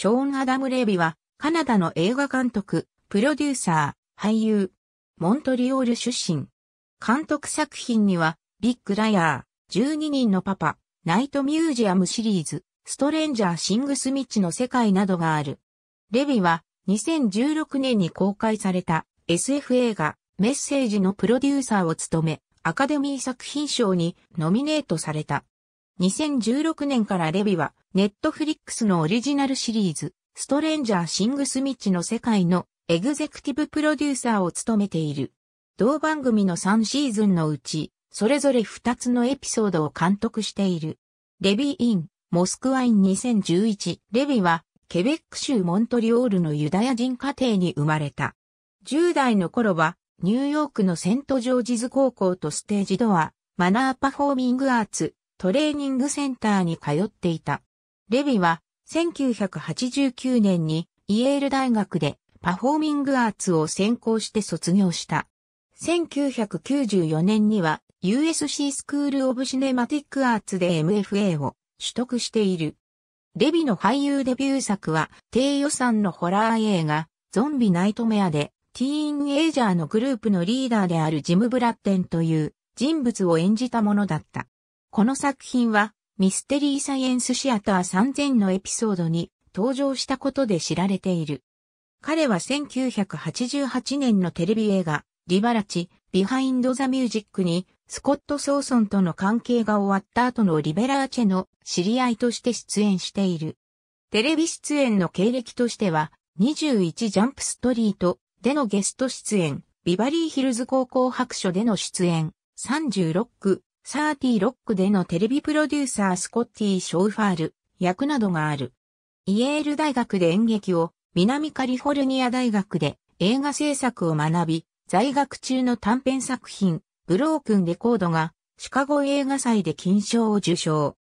ショーン・アダム・レビは、カナダの映画監督、プロデューサー、俳優、モントリオール出身。監督作品には、ビッグ・ライアー、12人のパパ、ナイト・ミュージアムシリーズ、ストレンジャー・シングス・ミッチの世界などがある。レビは、2016年に公開された SF 映画、メッセージのプロデューサーを務め、アカデミー作品賞にノミネートされた。2016年からレビは、ネットフリックスのオリジナルシリーズ、ストレンジャー・シングス・ミッチの世界のエグゼクティブプロデューサーを務めている。同番組の3シーズンのうち、それぞれ2つのエピソードを監督している。レビー・イン、モスクワイン2011。レビは、ケベック州モントリオールのユダヤ人家庭に生まれた。10代の頃は、ニューヨークのセント・ジョージズ高校とステージドア、マナーパフォーミングアーツ、トレーニングセンターに通っていた。レビは1989年にイエール大学でパフォーミングアーツを専攻して卒業した。1994年には USC スクールオブシネマティックアーツで MFA を取得している。レビの俳優デビュー作は低予算のホラー映画ゾンビナイトメアでティーンエイジャーのグループのリーダーであるジム・ブラッテンという人物を演じたものだった。この作品はミステリーサイエンスシアター3000のエピソードに登場したことで知られている。彼は1988年のテレビ映画、リバラチ、ビハインド・ザ・ミュージックに、スコット・ソーソンとの関係が終わった後のリベラーチェの知り合いとして出演している。テレビ出演の経歴としては、21ジャンプストリートでのゲスト出演、ビバリーヒルズ高校白書での出演、36区サーティーロックでのテレビプロデューサースコッティ・ショーファール役などがある。イエール大学で演劇を、南カリフォルニア大学で映画制作を学び、在学中の短編作品、ブロークンレコードが、シカゴ映画祭で金賞を受賞。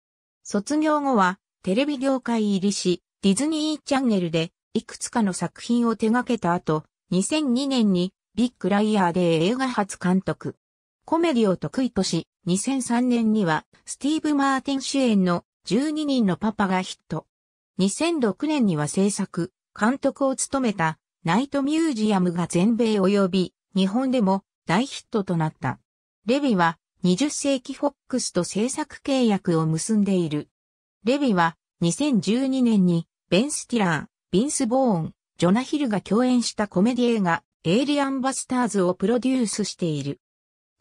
卒業後は、テレビ業界入りし、ディズニーチャンネルで、いくつかの作品を手掛けた後、2002年に、ビッグライアーで映画初監督。コメディを得意とし、2003年にはスティーブ・マーティン主演の12人のパパがヒット。2006年には制作、監督を務めたナイトミュージアムが全米及び日本でも大ヒットとなった。レビは20世紀フォックスと制作契約を結んでいる。レビは2012年にベン・スティラー、ビンス・ボーン、ジョナヒルが共演したコメディ映画エイリアン・バスターズをプロデュースしている。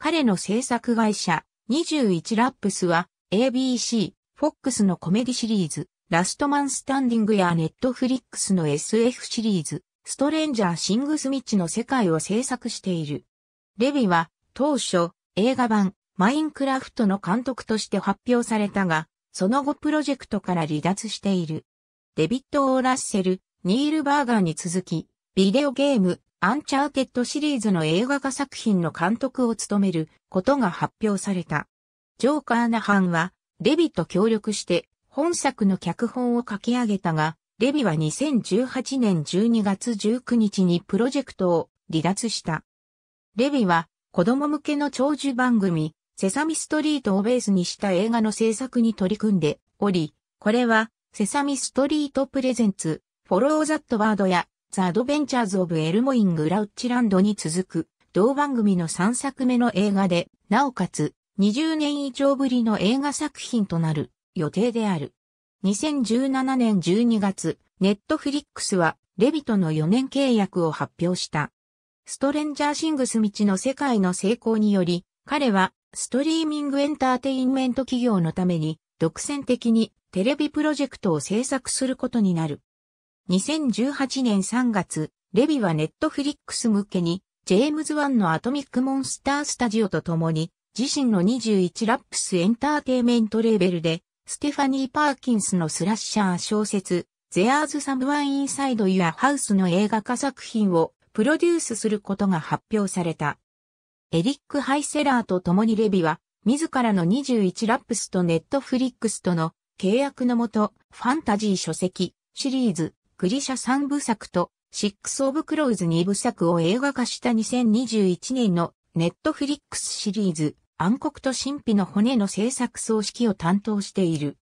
彼の制作会社、21ラップスは、ABC、FOX のコメディシリーズ、ラストマンスタンディングやネットフリックスの SF シリーズ、ストレンジャーシングスミッチの世界を制作している。レビは、当初、映画版、マインクラフトの監督として発表されたが、その後プロジェクトから離脱している。デビッド・オー・ラッセル、ニール・バーガーに続き、ビデオゲーム、アンチャーテッドシリーズの映画化作品の監督を務めることが発表された。ジョー・カーナハンは、レビと協力して本作の脚本を書き上げたが、レビは2018年12月19日にプロジェクトを離脱した。レビは子供向けの長寿番組、セサミストリートをベースにした映画の制作に取り組んでおり、これはセサミストリートプレゼンツ、フォローザットワードやザ・アドベンチャーズ・オブ・エルモイング・ラウッチランドに続く、同番組の3作目の映画で、なおかつ、20年以上ぶりの映画作品となる予定である。2017年12月、ネットフリックスは、レビとの4年契約を発表した。ストレンジャーシングス道の世界の成功により、彼は、ストリーミングエンターテインメント企業のために、独占的にテレビプロジェクトを制作することになる。2018年3月、レビはネットフリックス向けに、ジェームズ・ワンのアトミック・モンスター・スタジオと共に、自身の21ラップスエンターテイメントレーベルで、ステファニー・パーキンスのスラッシャー小説、ゼアーズ・サム・ワン・インサイド・ユア・ハウスの映画化作品をプロデュースすることが発表された。エリック・ハイセラーと共にレビは、自らの21ラップスとネットフリックスとの契約のもと、ファンタジー書籍シリーズ、クリシャ3部作と、シックス・オブ・クローズ2部作を映画化した2021年のネットフリックスシリーズ、暗黒と神秘の骨の制作総指揮を担当している。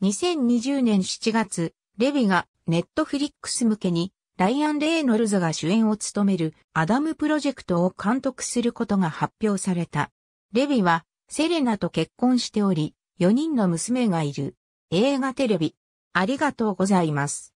2020年7月、レビがネットフリックス向けに、ライアン・レイノルズが主演を務めるアダムプロジェクトを監督することが発表された。レビは、セレナと結婚しており、4人の娘がいる。映画テレビ。ありがとうございます。